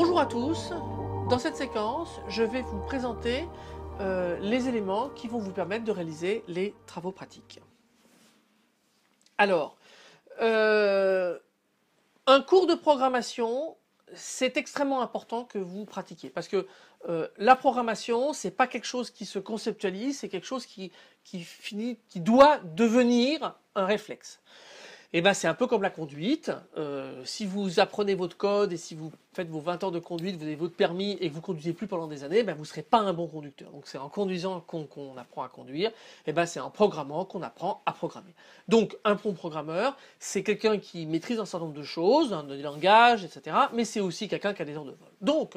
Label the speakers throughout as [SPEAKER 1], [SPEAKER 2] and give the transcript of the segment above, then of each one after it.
[SPEAKER 1] Bonjour à tous, dans cette séquence je vais vous présenter euh, les éléments qui vont vous permettre de réaliser les travaux pratiques. Alors, euh, un cours de programmation, c'est extrêmement important que vous pratiquiez parce que euh, la programmation, c'est pas quelque chose qui se conceptualise, c'est quelque chose qui doit devenir un réflexe. Eh ben, c'est un peu comme la conduite. Euh, si vous apprenez votre code et si vous faites vos 20 ans de conduite, vous avez votre permis et que vous ne conduisez plus pendant des années, ben, vous ne serez pas un bon conducteur. Donc c'est en conduisant qu'on apprend à conduire. Et eh ben, c'est en programmant qu'on apprend à programmer. Donc un bon programmeur, c'est quelqu'un qui maîtrise un certain nombre de choses, hein, des langages, etc. Mais c'est aussi quelqu'un qui a des heures de vol. Donc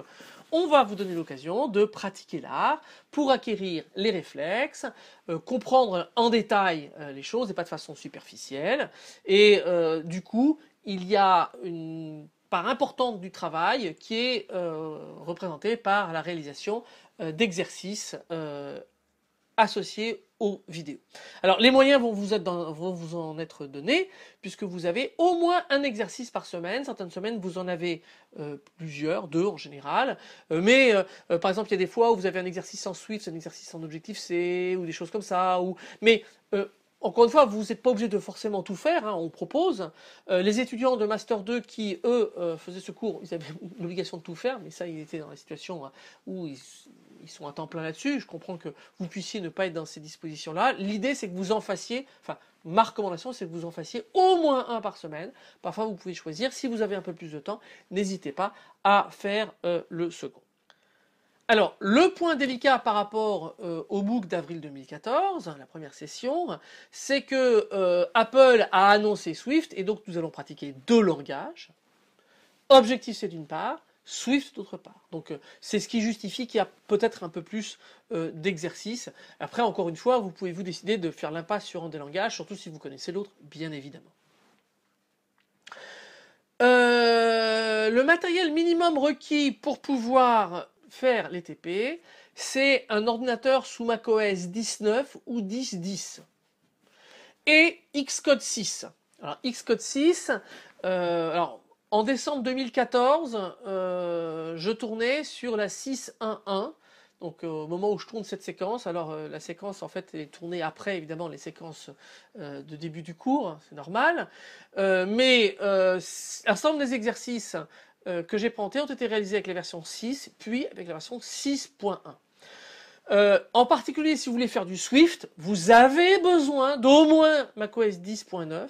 [SPEAKER 1] on va vous donner l'occasion de pratiquer l'art pour acquérir les réflexes, euh, comprendre en détail euh, les choses et pas de façon superficielle. Et et euh, du coup, il y a une part importante du travail qui est euh, représentée par la réalisation euh, d'exercices associés aux vidéos. Alors les moyens vont vous, en être donnés puisque vous avez au moins un exercice par semaine. Certaines semaines vous en avez plusieurs, deux en général. mais par exemple il y a des fois où vous avez un exercice en Swift, un exercice en objectif C ou des choses comme ça. Mais encore une fois, vous n'êtes pas obligé de forcément tout faire, hein, on propose. Euh, les étudiants de Master 2 qui, eux, euh, faisaient ce cours, ils avaient l'obligation de tout faire, mais ça, ils étaient dans la situation hein, où ils, sont à temps plein là-dessus. Je comprends que vous puissiez ne pas être dans ces dispositions-là. L'idée, c'est que vous en fassiez, enfin, ma recommandation, c'est que vous en fassiez au moins un par semaine. Parfois, vous pouvez choisir. Si vous avez un peu plus de temps, n'hésitez pas à faire euh, le second. Alors, le point délicat par rapport euh, au MOOC d'avril 2014, la première session, c'est que euh, Apple a annoncé Swift et donc nous allons pratiquer deux langages. Objectif c'est d'une part, Swift d'autre part. Donc euh, c'est ce qui justifie qu'il y a peut-être un peu plus d'exercices. d'exercice. Après, encore une fois, vous pouvez vous décider de faire l'impasse sur un des langages, surtout si vous connaissez l'autre, bien évidemment. le matériel minimum requis pour pouvoir faire les TP, c'est un ordinateur sous macOS 19 ou 10.10 et Xcode 6. Alors Xcode 6, euh, alors en décembre 2014, euh, je tournais sur la 6.1.1. Donc euh, au moment où je tourne cette séquence, alors la séquence en fait est tournée après évidemment les séquences de début du cours, c'est normal. mais l'ensemble des exercices euh, que j'ai présentées ont été réalisés avec la version 6, puis avec la version 6.1. Euh, en particulier, si vous voulez faire du Swift, vous avez besoin d'au moins macOS 10.9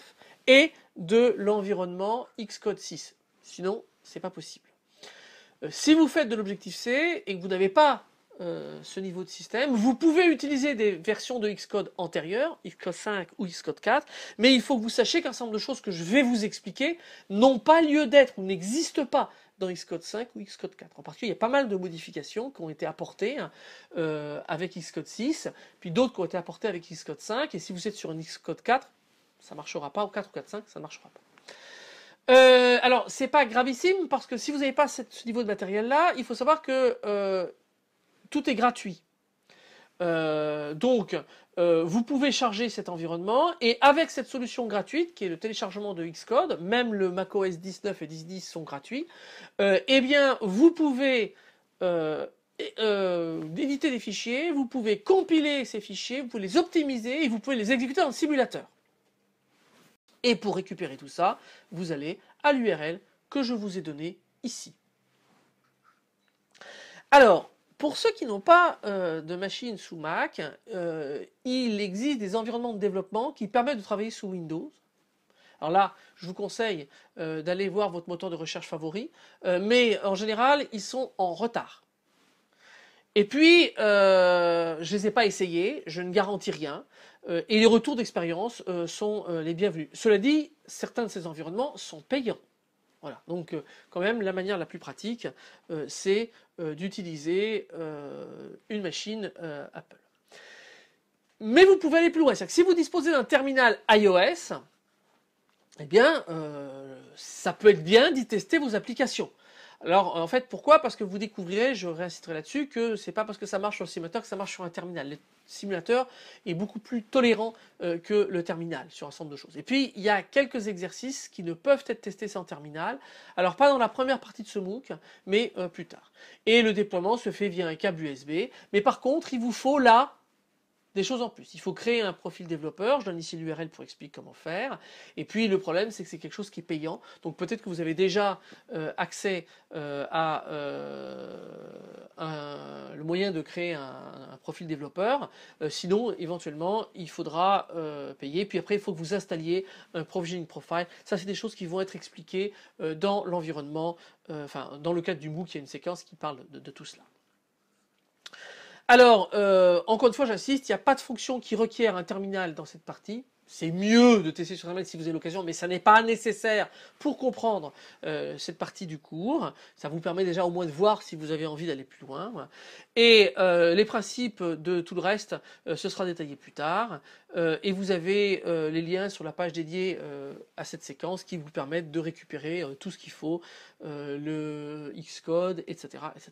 [SPEAKER 1] et de l'environnement Xcode 6. Sinon, ce n'est pas possible. Euh, si vous faites de l'objectif C et que vous n'avez pas euh, ce niveau de système. Vous pouvez utiliser des versions de Xcode antérieures, Xcode 5 ou Xcode 4, mais il faut que vous sachiez qu'un certain nombre de choses que je vais vous expliquer n'ont pas lieu d'être ou n'existent pas dans Xcode 5 ou Xcode 4. En particulier, il y a pas mal de modifications qui ont été apportées hein, euh, avec Xcode 6, puis d'autres qui ont été apportées avec Xcode 5, et si vous êtes sur un Xcode 4, ça ne marchera pas, ou 4 ou 4, 5, ça ne marchera pas. Alors, alors, n'est pas gravissime parce que si vous n'avez pas ce niveau de matériel là, il faut savoir que euh, tout est gratuit. Euh, donc, euh, vous pouvez charger cet environnement et avec cette solution gratuite, qui est le téléchargement de Xcode, même le macOS 19 et 10.10 sont gratuits, euh, eh bien, vous pouvez éditer des fichiers, vous pouvez compiler ces fichiers, vous pouvez les optimiser et vous pouvez les exécuter en simulateur. Et pour récupérer tout ça, vous allez à l'URL que je vous ai donnée ici. Alors, pour ceux qui n'ont pas euh, de machine sous Mac, euh, il existe des environnements de développement qui permettent de travailler sous Windows. Alors là, je vous conseille euh, d'aller voir votre moteur de recherche favori, mais en général, ils sont en retard. Et puis, je ne les ai pas essayés, je ne garantis rien, et les retours d'expérience sont les bienvenus. Cela dit, certains de ces environnements sont payants. Voilà, donc euh, quand même la manière la plus pratique, euh, c'est euh, d'utiliser une machine Apple. Mais vous pouvez aller plus loin, si vous disposez d'un terminal iOS, eh bien, ça peut être bien d'y tester vos applications. Alors en fait, pourquoi Parce que vous découvrirez, je réinsisterai là-dessus, que ce n'est pas parce que ça marche sur le simulateur que ça marche sur un terminal. Le simulateur est beaucoup plus tolérant euh, que le terminal sur un nombre de choses. Et puis il y a quelques exercices qui ne peuvent être testés sans terminal. Alors pas dans la première partie de ce MOOC, mais euh, plus tard. Et le déploiement se fait via un câble USB. Mais par contre, il vous faut là des choses en plus. Il faut créer un profil développeur, je donne ici l'URL pour expliquer comment faire, et puis le problème c'est que c'est quelque chose qui est payant, donc peut-être que vous avez déjà euh, accès euh, à euh, le moyen de créer un, profil développeur, sinon éventuellement il faudra payer, puis après il faut que vous installiez un provisioning profile, ça c'est des choses qui vont être expliquées dans l'environnement, enfin dans le cadre du MOOC il y a une séquence qui parle de tout cela. Alors, euh, encore une fois, j'insiste, il n'y a pas de fonction qui requiert un terminal dans cette partie. C'est mieux de tester sur terminal si vous avez l'occasion, mais ça n'est pas nécessaire pour comprendre euh, cette partie du cours. Ça vous permet déjà au moins de voir si vous avez envie d'aller plus loin. Et euh, les principes de tout le reste, ce sera détaillé plus tard. et vous avez les liens sur la page dédiée à cette séquence qui vous permettent de récupérer tout ce qu'il faut, le Xcode, etc., etc.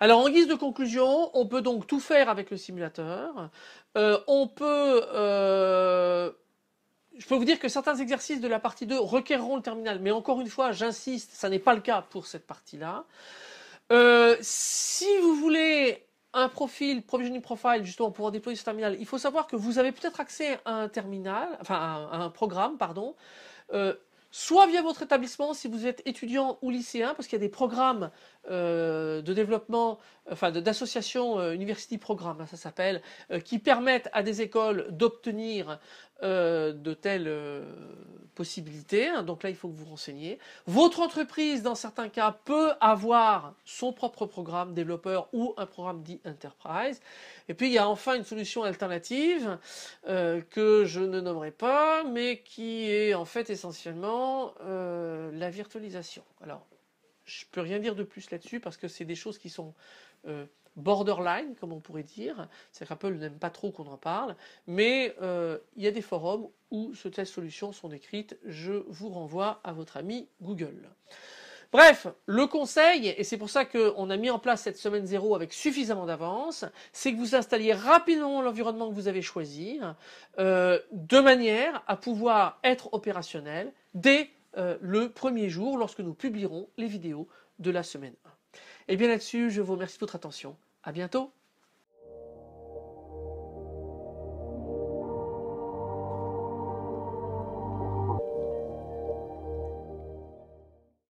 [SPEAKER 1] Alors en guise de conclusion, on peut donc tout faire avec le simulateur. Euh, on peut... Euh, je peux vous dire que certains exercices de la partie 2 requerront le terminal, mais encore une fois, j'insiste, ça n'est pas le cas pour cette partie-là. Euh, si vous voulez un profil, provisioning profile, justement, pour pouvoir déployer ce terminal, il faut savoir que vous avez peut-être accès à un terminal, enfin programme, pardon, soit via votre établissement si vous êtes étudiant ou lycéen, parce qu'il y a des programmes euh, de développement, enfin d'associations euh, University Programme, hein, ça s'appelle, euh, qui permettent à des écoles d'obtenir de telles possibilités. Hein. Donc là, il faut que vous renseigniez. Votre entreprise, dans certains cas, peut avoir son propre programme développeur ou un programme dit enterprise. Et puis, il y a enfin une solution alternative que je ne nommerai pas, mais qui est en fait essentiellement euh, la virtualisation. Alors, je peux rien dire de plus là-dessus parce que c'est des choses qui sont euh, borderline, comme on pourrait dire. cest à qu'Apple n'aime pas trop qu'on en parle, mais euh, il y a des forums où ces solutions sont décrites. Je vous renvoie à votre ami Google. Bref, le conseil, et c'est pour ça qu'on a mis en place cette semaine zéro avec suffisamment d'avance, c'est que vous installiez rapidement l'environnement que vous avez choisi, euh, de manière à pouvoir être opérationnel dès euh, le premier jour lorsque nous publierons les vidéos de la semaine 1. Et eh bien là-dessus, je vous remercie de votre attention. À bientôt